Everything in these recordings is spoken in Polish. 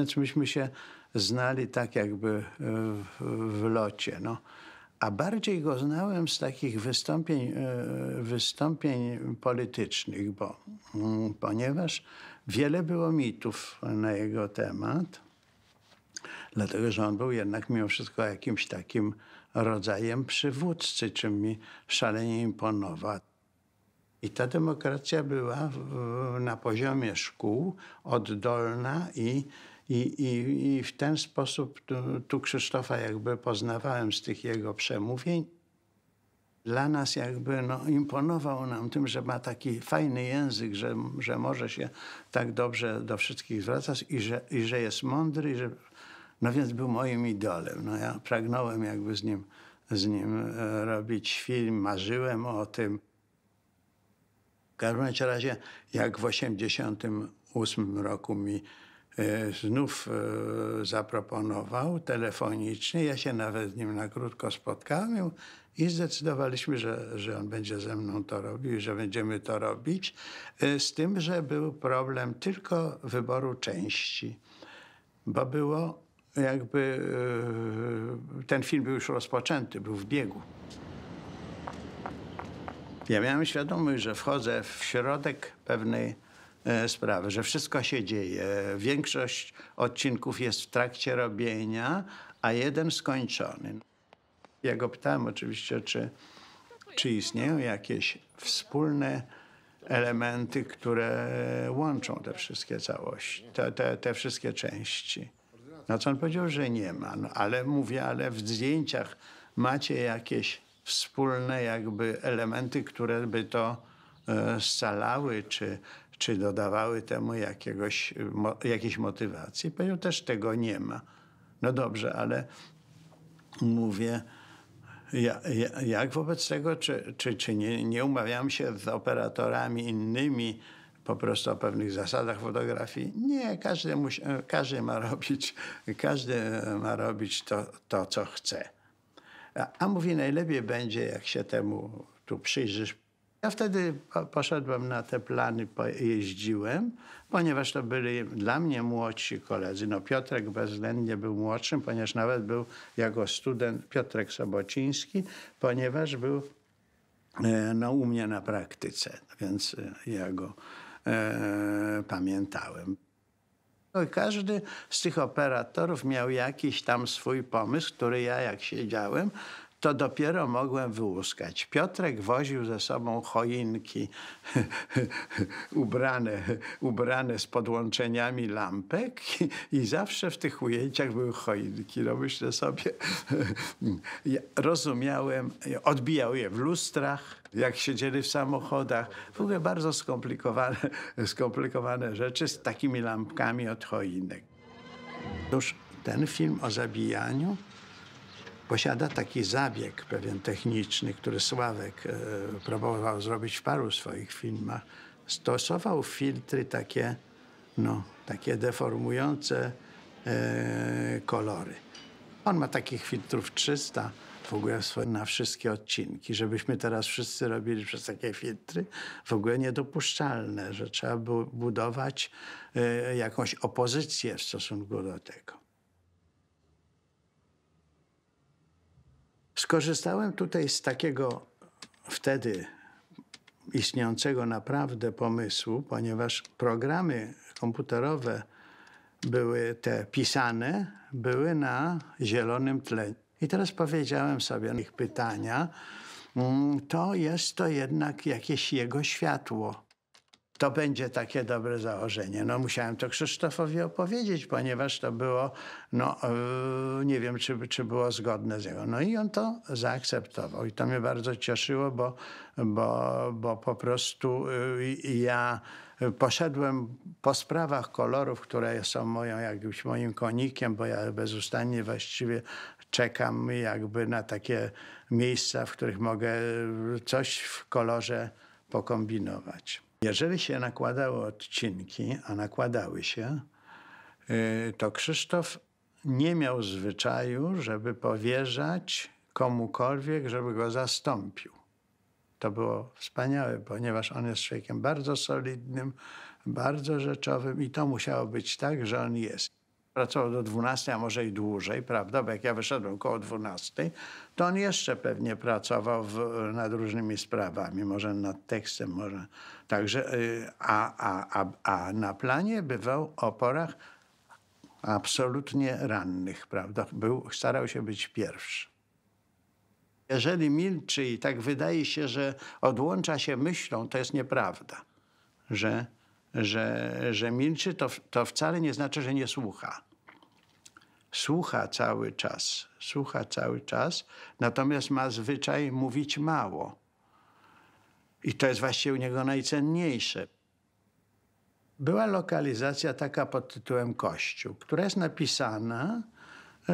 Więc myśmy się znali tak jakby e, w, w locie. No. A bardziej go znałem z takich wystąpień, e, wystąpień politycznych, bo, mm, ponieważ wiele było mitów na jego temat, dlatego że on był jednak mimo wszystko jakimś takim rodzajem przywódcy, czym mi szalenie imponował. I ta demokracja była na poziomie szkół oddolna i i, i, i w ten sposób tu, tu Krzysztofa jakby poznawałem z tych jego przemówień. Dla nas jakby no, imponował nam tym, że ma taki fajny język, że, że może się tak dobrze do wszystkich zwracać i że, i że jest mądry. I że... No więc był moim idolem. No, ja pragnąłem jakby z nim, z nim e, robić film, marzyłem o tym. W każdym razie, jak w 1988 roku mi E, znów e, zaproponował telefonicznie. Ja się nawet z nim na krótko spotkałem i zdecydowaliśmy, że, że on będzie ze mną to robił i że będziemy to robić. E, z tym, że był problem tylko wyboru części, bo było jakby ten film był już rozpoczęty, był w biegu. Ja miałem świadomość, że wchodzę w środek pewnej E, sprawy, że wszystko się dzieje. Większość odcinków jest w trakcie robienia, a jeden skończony. Ja go pytałem oczywiście, czy, czy istnieją jakieś wspólne elementy, które łączą te wszystkie całości, te, te, te wszystkie części. No co on powiedział, że nie ma, no, ale mówię, ale w zdjęciach macie jakieś wspólne jakby elementy, które by to e, scalały, czy czy dodawały temu jakiegoś, mo, jakiejś motywacji. Powiedział, też tego nie ma. No dobrze, ale mówię, ja, ja, jak wobec tego, czy, czy, czy nie, nie umawiam się z operatorami innymi, po prostu o pewnych zasadach fotografii. Nie, każdy, musi, każdy, ma, robić, każdy ma robić to, to co chce. A, a mówi, najlepiej będzie, jak się temu tu przyjrzysz ja wtedy poszedłem na te plany, jeździłem, ponieważ to byli dla mnie młodsi koledzy. No Piotrek bezwzględnie był młodszym, ponieważ nawet był jako student Piotrek Sobociński, ponieważ był e, no, u mnie na praktyce, więc e, ja go e, pamiętałem. No każdy z tych operatorów miał jakiś tam swój pomysł, który ja jak siedziałem, to dopiero mogłem wyłuskać. Piotrek woził ze sobą choinki ubrane, ubrane z podłączeniami lampek i zawsze w tych ujęciach były choinki. No myślę sobie, rozumiałem, odbijał je w lustrach, jak siedzieli w samochodach. W ogóle bardzo skomplikowane, skomplikowane rzeczy z takimi lampkami od choinek. Już ten film o zabijaniu posiada taki zabieg pewien techniczny, który Sławek e, próbował zrobić w paru swoich filmach. Stosował filtry takie, no, takie deformujące e, kolory. On ma takich filtrów 300 w ogóle na wszystkie odcinki. Żebyśmy teraz wszyscy robili przez takie filtry, w ogóle niedopuszczalne, że trzeba budować e, jakąś opozycję w stosunku do tego. Skorzystałem tutaj z takiego wtedy istniejącego naprawdę pomysłu, ponieważ programy komputerowe były te pisane, były na zielonym tle. I teraz powiedziałem sobie ich pytania, mm, to jest to jednak jakieś jego światło to będzie takie dobre założenie. No musiałem to Krzysztofowi opowiedzieć, ponieważ to było, no e, nie wiem, czy, czy było zgodne z jego. No i on to zaakceptował i to mnie bardzo cieszyło, bo, bo, bo po prostu e, ja poszedłem po sprawach kolorów, które są moją, jakbyś moim konikiem, bo ja bezustannie właściwie czekam jakby na takie miejsca, w których mogę coś w kolorze pokombinować. Jeżeli się nakładały odcinki, a nakładały się, y, to Krzysztof nie miał zwyczaju, żeby powierzać komukolwiek, żeby go zastąpił. To było wspaniałe, ponieważ on jest człowiekiem bardzo solidnym, bardzo rzeczowym i to musiało być tak, że on jest pracował do 12, a może i dłużej, prawda? Bo jak ja wyszedłem około 12, to on jeszcze pewnie pracował w, nad różnymi sprawami, może nad tekstem, może. Także, y, a, a, a, a na planie bywał o porach absolutnie rannych, prawda? Był, starał się być pierwszy. Jeżeli milczy i tak wydaje się, że odłącza się myślą, to jest nieprawda, że, że, że milczy, to, to wcale nie znaczy, że nie słucha słucha cały czas, słucha cały czas, natomiast ma zwyczaj mówić mało. I to jest właściwie u niego najcenniejsze. Była lokalizacja taka pod tytułem Kościół, która jest napisana,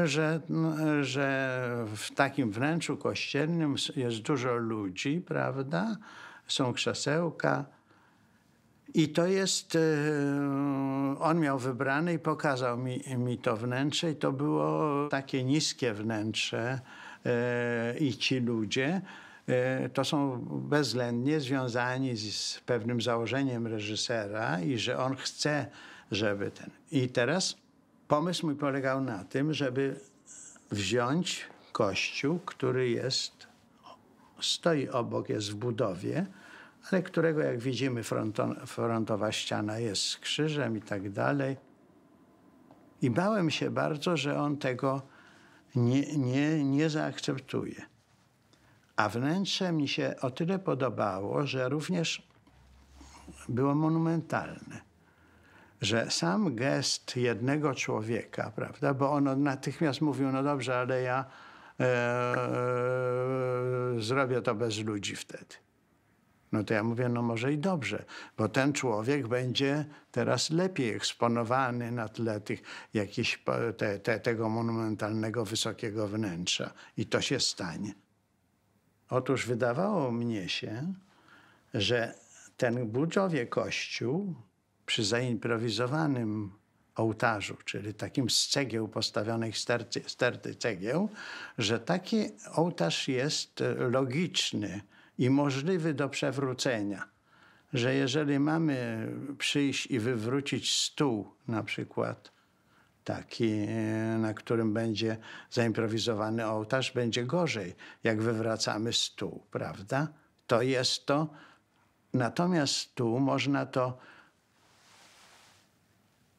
że, no, że w takim wnętrzu kościelnym jest dużo ludzi, prawda? Są krzesełka, i to jest, e, on miał wybrany i pokazał mi, mi to wnętrze i to było takie niskie wnętrze e, i ci ludzie, e, to są bezwzględnie związani z pewnym założeniem reżysera i że on chce, żeby ten. I teraz pomysł mój polegał na tym, żeby wziąć kościół, który jest, stoi obok, jest w budowie, ale no którego, jak widzimy, fronton, frontowa ściana jest z krzyżem i tak dalej. I bałem się bardzo, że on tego nie, nie, nie zaakceptuje. A wnętrze mi się o tyle podobało, że również było monumentalne. Że sam gest jednego człowieka, prawda, bo on natychmiast mówił, no dobrze, ale ja e, e, e zrobię to bez ludzi wtedy. No to ja mówię, no może i dobrze, bo ten człowiek będzie teraz lepiej eksponowany na tle tych, jakich, te, te, tego monumentalnego, wysokiego wnętrza. I to się stanie. Otóż wydawało mnie się, że ten budżowie kościół przy zaimprowizowanym ołtarzu, czyli takim z cegieł postawionych, sterty, sterty cegieł, że taki ołtarz jest logiczny, i możliwy do przewrócenia. Że jeżeli mamy przyjść i wywrócić stół, na przykład taki, na którym będzie zaimprowizowany ołtarz, będzie gorzej, jak wywracamy stół, prawda? To jest to. Natomiast tu można to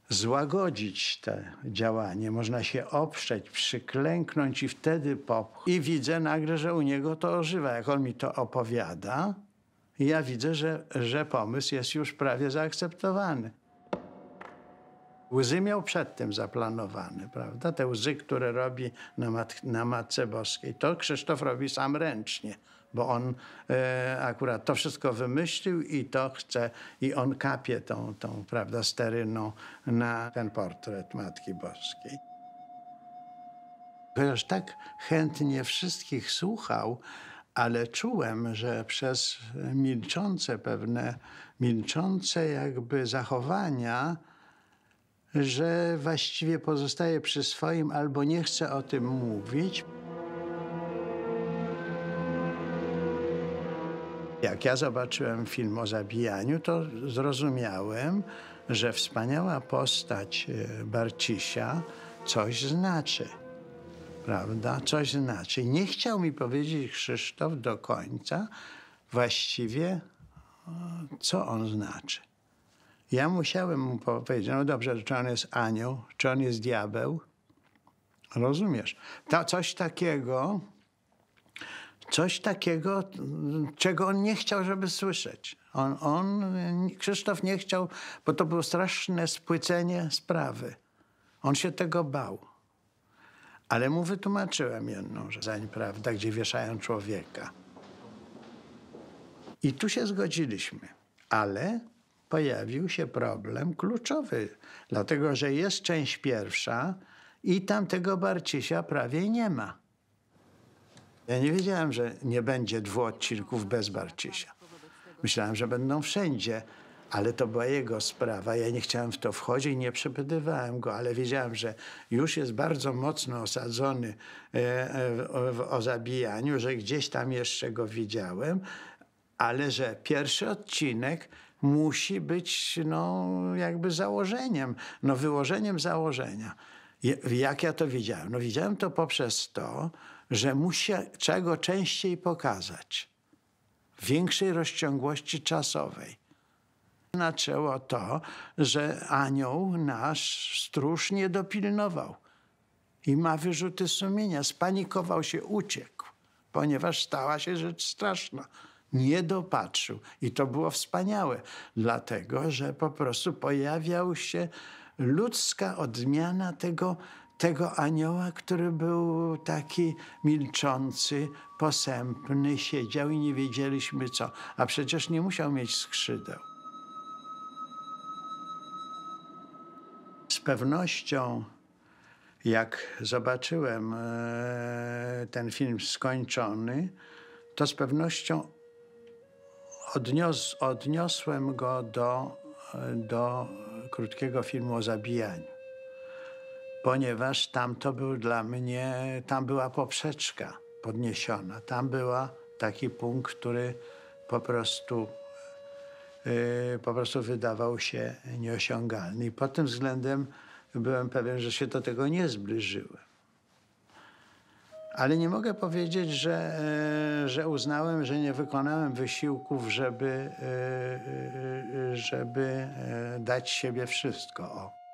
złagodzić to działanie, można się oprzeć, przyklęknąć i wtedy pop. I widzę nagle, że u niego to ożywa. Jak on mi to opowiada, ja widzę, że, że pomysł jest już prawie zaakceptowany. Łzy miał przed tym zaplanowane, prawda? Te łzy, które robi na, mat na Matce Boskiej. To Krzysztof robi sam ręcznie bo on e, akurat to wszystko wymyślił i to chce, i on kapie tą, tą prawda, steryną na ten portret Matki Boskiej. Chociaż tak chętnie wszystkich słuchał, ale czułem, że przez milczące pewne, milczące jakby zachowania, że właściwie pozostaje przy swoim albo nie chce o tym mówić. Jak ja zobaczyłem film o zabijaniu, to zrozumiałem, że wspaniała postać y, Barcisia coś znaczy. Prawda? Coś znaczy. Nie chciał mi powiedzieć Krzysztof do końca właściwie, y, co on znaczy. Ja musiałem mu powiedzieć, no dobrze, czy on jest anioł, czy on jest diabeł. Rozumiesz? To coś takiego coś takiego, czego on nie chciał, żeby słyszeć. On, on, Krzysztof nie chciał, bo to było straszne spłycenie sprawy. On się tego bał. Ale mu wytłumaczyłem jedną rzecz, prawda, gdzie wieszają człowieka. I tu się zgodziliśmy, ale pojawił się problem kluczowy, dlatego że jest część pierwsza i tam tego Barcisia prawie nie ma. Ja nie wiedziałem, że nie będzie dwóch odcinków bez Barcisia. Myślałem, że będą wszędzie, ale to była jego sprawa. Ja nie chciałem w to wchodzić i nie przepytywałem go, ale wiedziałem, że już jest bardzo mocno osadzony e, e, o zabijaniu, że gdzieś tam jeszcze go widziałem, ale że pierwszy odcinek musi być no, jakby założeniem, no wyłożeniem założenia. Jak ja to widziałem? No widziałem to poprzez to, że musi czego częściej pokazać, w większej rozciągłości czasowej. Znaczyło to, że anioł nasz stróż nie dopilnował i ma wyrzuty sumienia. Spanikował się, uciekł, ponieważ stała się rzecz straszna. Nie dopatrzył i to było wspaniałe, dlatego że po prostu pojawiał się ludzka odmiana tego tego anioła, który był taki milczący, posępny, siedział i nie wiedzieliśmy co. A przecież nie musiał mieć skrzydeł. Z pewnością, jak zobaczyłem e, ten film skończony, to z pewnością odnios, odniosłem go do, e, do krótkiego filmu o zabijaniu ponieważ tam to był dla mnie, tam była poprzeczka podniesiona. Tam była taki punkt, który po prostu, yy, po prostu wydawał się nieosiągalny. I pod tym względem byłem pewien, że się do tego nie zbliżyłem. Ale nie mogę powiedzieć, że, y, że uznałem, że nie wykonałem wysiłków, żeby, y, y, żeby dać siebie wszystko. O.